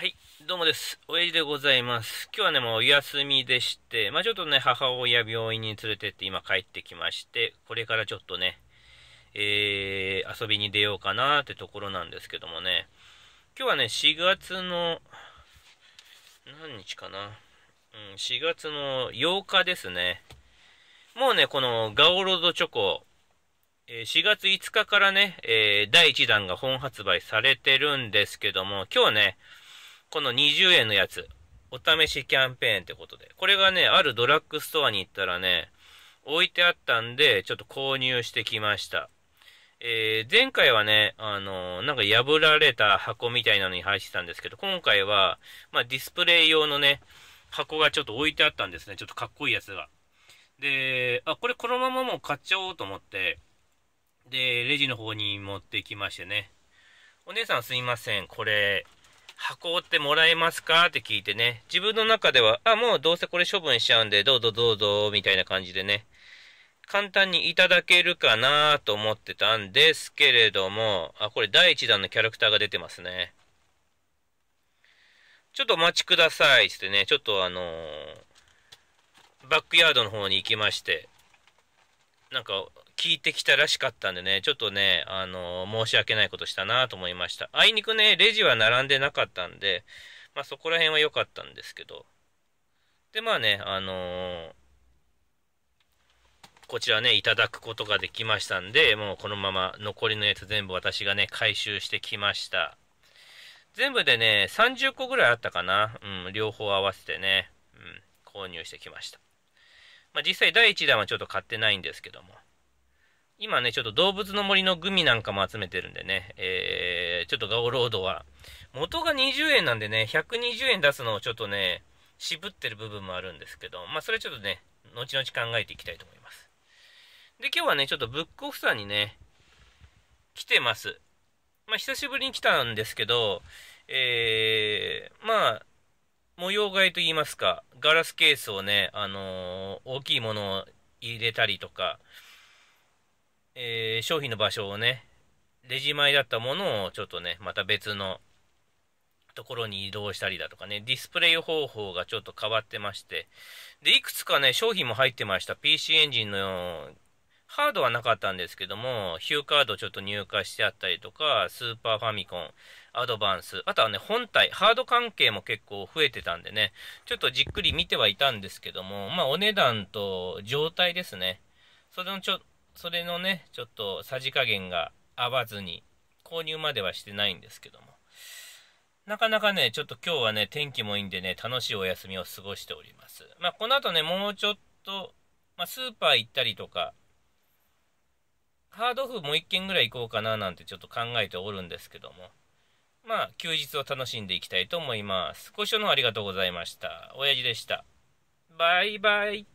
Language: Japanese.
はい、どうもです。親父でございます。今日はね、もうお休みでして、まあちょっとね、母親病院に連れてって今帰ってきまして、これからちょっとね、えー、遊びに出ようかなーってところなんですけどもね、今日はね、4月の、何日かな、うん、4月の8日ですね。もうね、このガオロドチョコ、4月5日からね、えー、第1弾が本発売されてるんですけども、今日ね、この20円のやつ、お試しキャンペーンってことで。これがね、あるドラッグストアに行ったらね、置いてあったんで、ちょっと購入してきました。えー、前回はね、あのー、なんか破られた箱みたいなのに入ってたんですけど、今回は、まあ、ディスプレイ用のね、箱がちょっと置いてあったんですね。ちょっとかっこいいやつが。で、あ、これこのままもう買っちゃおうと思って、で、レジの方に持ってきましてね。お姉さんすいません。これ、箱ってもらえますかって聞いてね、自分の中では、あ、もうどうせこれ処分しちゃうんで、どうぞどうぞ、みたいな感じでね、簡単にいただけるかなと思ってたんですけれども、あ、これ第1弾のキャラクターが出てますね。ちょっとお待ちください、つってね、ちょっとあのー、バックヤードの方に行きまして、なんか聞いてきたらしかったんでね、ちょっとね、あのー、申し訳ないことしたなと思いました。あいにくね、レジは並んでなかったんで、まあそこら辺は良かったんですけど。で、まあね、あのー、こちらね、いただくことができましたんで、もうこのまま残りのやつ全部私がね、回収してきました。全部でね、30個ぐらいあったかな。うん、両方合わせてね、うん、購入してきました。まあ、実際第1弾はちょっと買ってないんですけども、今ね、ちょっと動物の森のグミなんかも集めてるんでね、えー、ちょっとガオロードは、元が20円なんでね、120円出すのをちょっとね、渋ってる部分もあるんですけど、まあ、それちょっとね、後々考えていきたいと思います。で、今日はね、ちょっとブックオフさんにね、来てます。まあ、久しぶりに来たんですけど、えー、まあ、模様替えといいますか、ガラスケースをね、あのー、大きいものを入れたりとか、えー、商品の場所をね、レジ前だったものをちょっとね、また別のところに移動したりだとかね、ディスプレイ方法がちょっと変わってまして、で、いくつかね、商品も入ってました。PC エンジンのハードはなかったんですけども、ヒューカードちょっと入荷してあったりとか、スーパーファミコン、アドバンス、あとはね、本体、ハード関係も結構増えてたんでね、ちょっとじっくり見てはいたんですけども、まあ、お値段と状態ですね。それのちょ、それのね、ちょっとさじ加減が合わずに、購入まではしてないんですけども。なかなかね、ちょっと今日はね、天気もいいんでね、楽しいお休みを過ごしております。まあ、この後ね、もうちょっと、まあ、スーパー行ったりとか、ハードオフもう1軒ぐらい行こうかななんてちょっと考えておるんですけども、まあ、休日を楽しんでいきたいと思います。ご視聴の方ありがとうございました。親父でした。バイバイ。